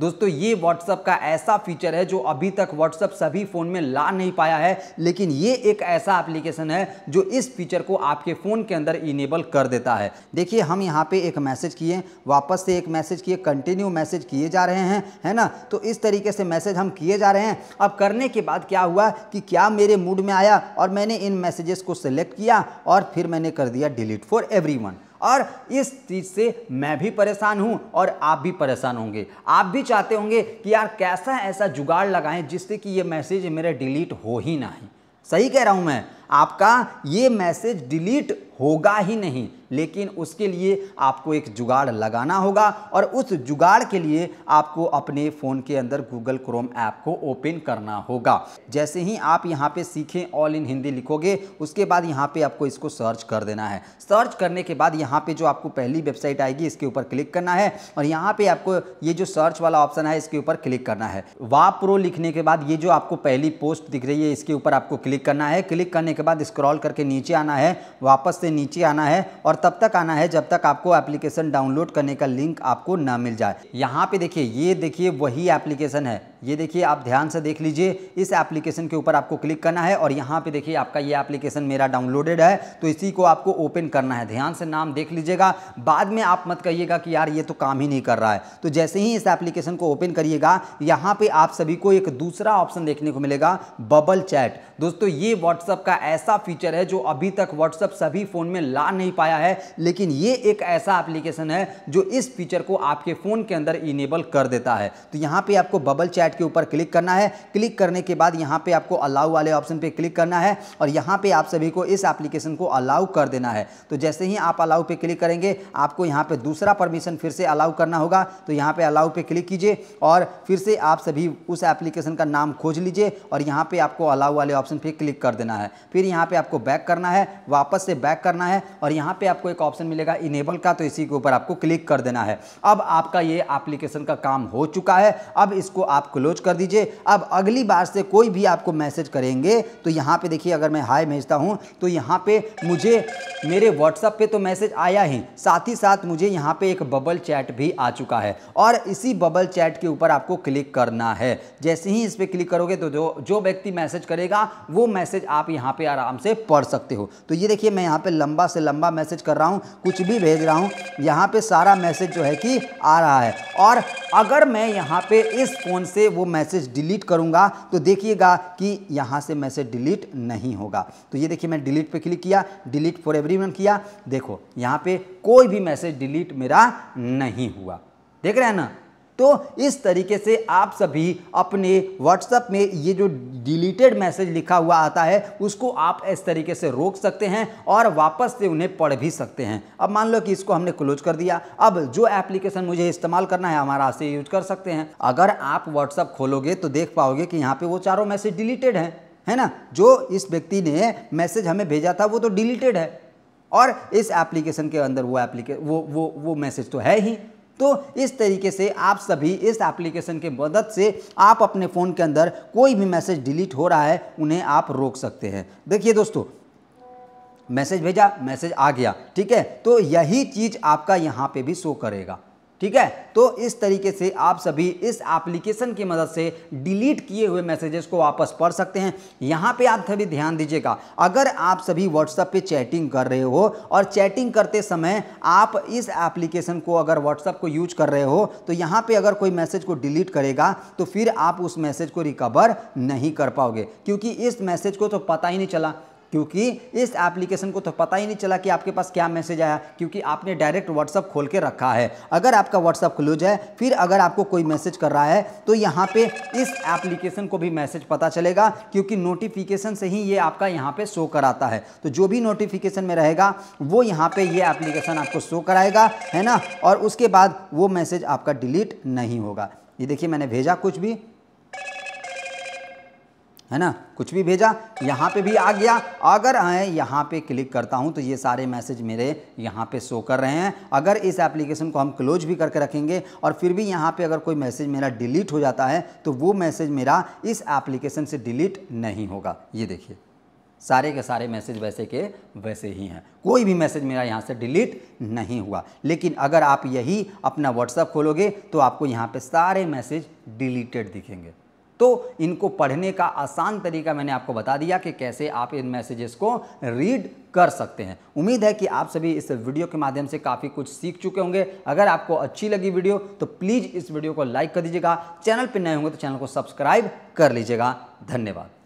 दोस्तों ये व्हाट्सअप का ऐसा फीचर है जो अभी तक व्हाट्सअप सभी फ़ोन में ला नहीं पाया है लेकिन ये एक ऐसा एप्लीकेशन है जो इस फीचर को आपके फ़ोन के अंदर इनेबल कर देता है देखिए हम यहाँ पे एक मैसेज किए वापस से एक मैसेज किए कंटिन्यू मैसेज किए जा रहे हैं है ना तो इस तरीके से मैसेज हम किए जा रहे हैं अब करने के बाद क्या हुआ कि क्या मेरे मूड में आया और मैंने इन मैसेजेस को सिलेक्ट किया और फिर मैंने कर दिया डिलीट फॉर एवरी और इस चीज़ से मैं भी परेशान हूँ और आप भी परेशान होंगे आप भी चाहते होंगे कि यार कैसा ऐसा जुगाड़ लगाएं जिससे कि ये मैसेज मेरे डिलीट हो ही ना ही सही कह रहा हूं मैं आपका ये मैसेज डिलीट होगा ही नहीं लेकिन उसके लिए आपको एक जुगाड़ लगाना होगा और उस जुगाड़ के लिए आपको अपने फ़ोन के अंदर गूगल क्रोम ऐप को ओपन करना होगा जैसे ही आप यहाँ पे सीखें ऑल इन हिंदी लिखोगे उसके बाद यहाँ पे आपको इसको सर्च कर देना है सर्च करने के बाद यहाँ पे जो आपको पहली वेबसाइट आएगी इसके ऊपर क्लिक करना है और यहाँ पे आपको ये जो सर्च वाला ऑप्शन है इसके ऊपर क्लिक करना है वा प्रो लिखने के बाद ये जो आपको पहली पोस्ट दिख रही है इसके ऊपर आपको क्लिक करना है क्लिक करने के बाद स्क्रॉल करके नीचे आना है वापस से नीचे आना है और तब तक आना है जब तक आपको एप्लीकेशन डाउनलोड करने का लिंक आपको ना मिल जाए यहाँ पे देखिए ये देखिए वही एप्लीकेशन है ये देखिए आप ध्यान से देख लीजिए इस एप्लीकेशन के ऊपर आपको क्लिक करना है और यहाँ पे देखिए आपका ये एप्लीकेशन मेरा डाउनलोडेड है तो इसी को आपको ओपन करना है ध्यान से नाम देख लीजिएगा बाद में आप मत कहिएगा कि यार ये तो काम ही नहीं कर रहा है तो जैसे ही इस एप्लीकेशन को ओपन करिएगा यहाँ पर आप सभी को एक दूसरा ऑप्शन देखने को मिलेगा बबल चैट दोस्तों ये व्हाट्सअप का ऐसा फीचर है जो अभी तक व्हाट्सअप सभी फ़ोन में ला नहीं पाया है लेकिन ये एक ऐसा एप्लीकेशन है जो इस फीचर को आपके फ़ोन के अंदर इनेबल कर देता है तो यहाँ पे आपको बबल चैट ऐप के ऊपर क्लिक करना है क्लिक करने के बाद यहाँ पे आपको अलाउ वाले ऑप्शन पे क्लिक करना है और यहाँ पे आप सभी को इस एप्लीकेशन को अलाउ कर देना है तो जैसे ही आप अलाउ पे क्लिक करेंगे आपको यहाँ पे दूसरा परमिशन फिर से अलाउ करना होगा तो यहाँ पे अलाउ पे क्लिक कीजिए और फिर से आप सभी उस एप्लीकेशन का नाम खोज लीजिए और यहाँ पर आपको अलाउ वाले ऑप्शन पर क्लिक कर देना है फिर यहाँ पर आपको बैक करना है वापस से बैक करना है और यहाँ पर आपको एक ऑप्शन मिलेगा इनेबल का तो इसी के ऊपर आपको क्लिक कर देना है अब आपका ये एप्लीकेशन का काम हो चुका है अब इसको आप क्लोज कर दीजिए अब अगली बार से कोई भी आपको मैसेज करेंगे तो यहाँ पे देखिए अगर मैं हाई भेजता हूँ तो यहाँ पे मुझे मेरे व्हाट्सअप पे तो मैसेज आया ही साथ ही साथ मुझे यहाँ पे एक बबल चैट भी आ चुका है और इसी बबल चैट के ऊपर आपको क्लिक करना है जैसे ही इस पर क्लिक करोगे तो जो जो व्यक्ति मैसेज करेगा वो मैसेज आप यहाँ पे आराम से पढ़ सकते हो तो ये देखिए मैं यहाँ पे लंबा से लंबा मैसेज कर रहा हूँ कुछ भी भेज रहा हूँ यहाँ पे सारा मैसेज जो है कि आ रहा है और अगर मैं यहाँ पे इस फ़ोन से वो मैसेज डिलीट करूंगा तो देखिएगा कि यहां से मैसेज डिलीट नहीं होगा तो ये देखिए मैं डिलीट पे क्लिक किया डिलीट फॉर एवरीवन किया देखो यहां पे कोई भी मैसेज डिलीट मेरा नहीं हुआ देख रहे हैं ना तो इस तरीके से आप सभी अपने व्हाट्सएप में ये जो डिलीटेड मैसेज लिखा हुआ आता है उसको आप इस तरीके से रोक सकते हैं और वापस से उन्हें पढ़ भी सकते हैं अब मान लो कि इसको हमने क्लोज कर दिया अब जो एप्लीकेशन मुझे इस्तेमाल करना है हमारा से यूज कर सकते हैं अगर आप व्हाट्सअप खोलोगे तो देख पाओगे कि यहाँ पे वो चारों मैसेज डिलीटेड हैं है ना जो इस व्यक्ति ने मैसेज हमें भेजा था वो तो डिलीटेड है और इस एप्लीकेशन के अंदर वो एप्लीके वो वो वो मैसेज तो है ही तो इस तरीके से आप सभी इस एप्लीकेशन के मदद से आप अपने फ़ोन के अंदर कोई भी मैसेज डिलीट हो रहा है उन्हें आप रोक सकते हैं देखिए दोस्तों मैसेज भेजा मैसेज आ गया ठीक है तो यही चीज़ आपका यहाँ पे भी शो करेगा ठीक है तो इस तरीके से आप सभी इस एप्लीकेशन की मदद से डिलीट किए हुए मैसेजेस को वापस पढ़ सकते हैं यहाँ पे आप सभी ध्यान दीजिएगा अगर आप सभी व्हाट्सएप पे चैटिंग कर रहे हो और चैटिंग करते समय आप इस एप्लीकेशन को अगर व्हाट्सएप को यूज कर रहे हो तो यहाँ पे अगर कोई मैसेज को डिलीट करेगा तो फिर आप उस मैसेज को रिकवर नहीं कर पाओगे क्योंकि इस मैसेज को तो पता ही नहीं चला क्योंकि इस एप्लीकेशन को तो पता ही नहीं चला कि आपके पास क्या मैसेज आया क्योंकि आपने डायरेक्ट व्हाट्सअप खोल के रखा है अगर आपका व्हाट्सअप क्लोज है फिर अगर आपको कोई मैसेज कर रहा है तो यहाँ पे इस एप्लीकेशन को भी मैसेज पता चलेगा क्योंकि नोटिफिकेशन से ही ये आपका यहाँ पे शो कराता है तो जो भी नोटिफिकेशन में रहेगा वो यहाँ पे ये एप्लीकेशन आपको शो कराएगा है ना और उसके बाद वो मैसेज आपका डिलीट नहीं होगा ये देखिए मैंने भेजा कुछ भी है ना कुछ भी भेजा यहाँ पे भी आ गया अगर मैं यहाँ पे क्लिक करता हूँ तो ये सारे मैसेज मेरे यहाँ पे शो कर रहे हैं अगर इस एप्लीकेशन को हम क्लोज भी करके रखेंगे और फिर भी यहाँ पे अगर कोई मैसेज मेरा डिलीट हो जाता है तो वो मैसेज मेरा इस एप्लीकेशन से डिलीट नहीं होगा ये देखिए सारे के सारे मैसेज वैसे के वैसे ही हैं कोई भी मैसेज मेरा यहाँ से डिलीट नहीं हुआ लेकिन अगर आप यही अपना व्हाट्सअप खोलोगे तो आपको यहाँ पर सारे मैसेज डिलीटेड दिखेंगे तो इनको पढ़ने का आसान तरीका मैंने आपको बता दिया कि कैसे आप इन मैसेजेस को रीड कर सकते हैं उम्मीद है कि आप सभी इस वीडियो के माध्यम से काफ़ी कुछ सीख चुके होंगे अगर आपको अच्छी लगी वीडियो तो प्लीज़ इस वीडियो को लाइक कर दीजिएगा चैनल पर नए होंगे तो चैनल को सब्सक्राइब कर लीजिएगा धन्यवाद